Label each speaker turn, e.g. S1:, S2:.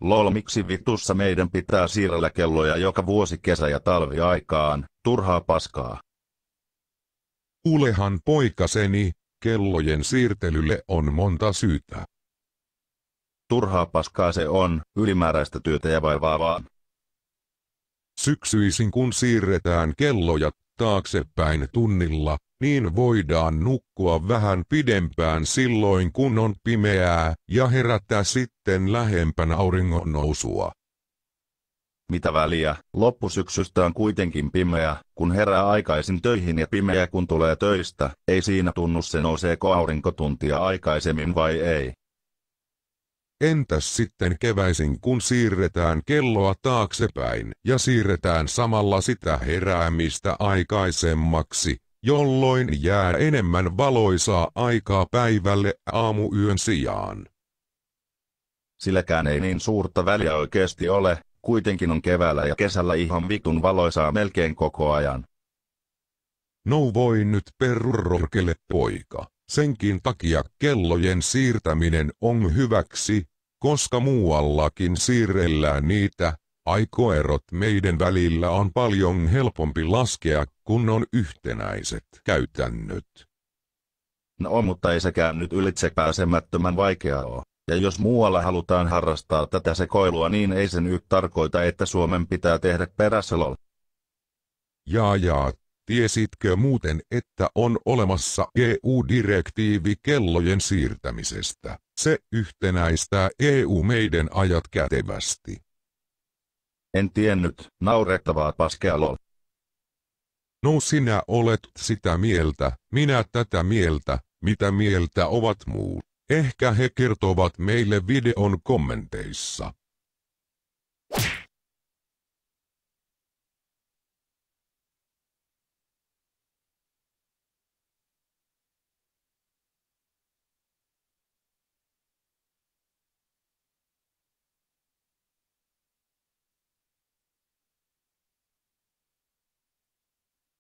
S1: Lol miksi vitussa meidän pitää siirrellä kelloja joka vuosi kesä- ja aikaan, turhaa paskaa. Kuulehan poikaseni, kellojen
S2: siirtelylle on monta syytä. Turhaa paskaa se on, ylimääräistä työtä ja vaivaa vaan. Syksyisin kun siirretään kelloja taaksepäin tunnilla, niin voidaan nukkua vähän pidempään silloin kun on pimeää ja herättää sitten lähempänä auringon
S1: nousua. Mitä väliä, loppusyksystä on kuitenkin pimeä, kun herää aikaisin töihin ja pimeä kun tulee töistä, ei siinä tunnu se nouseeko aurinkotuntia aikaisemmin vai ei. Entäs sitten keväisin kun
S2: siirretään kelloa taaksepäin ja siirretään samalla sitä heräämistä aikaisemmaksi, jolloin jää enemmän valoisaa aikaa
S1: päivälle aamuyön sijaan. Silläkään ei niin suurta väliä oikeasti ole, kuitenkin on keväällä ja kesällä ihan vitun valoisaa melkein koko ajan.
S2: No voi nyt perurorkele poika. Senkin takia kellojen siirtäminen on hyväksi, koska muuallakin siirrellään niitä, Aikoerot meidän välillä on paljon helpompi laskea,
S1: kun on yhtenäiset käytännöt. No mutta ei sekään nyt ylitse pääsemättömän vaikeaa ole. Ja jos muualla halutaan harrastaa tätä sekoilua niin ei se nyt tarkoita, että Suomen pitää tehdä perässä lol. Jaa
S2: jaa, tiesitkö muuten, että on olemassa EU-direktiivi kellojen siirtämisestä? Se yhtenäistää EU meidän ajat kätevästi. En tiennyt, naurettavaa lol. No sinä olet sitä mieltä, minä tätä mieltä, mitä mieltä ovat muut. Ehkä he kertovat meille videon kommenteissa.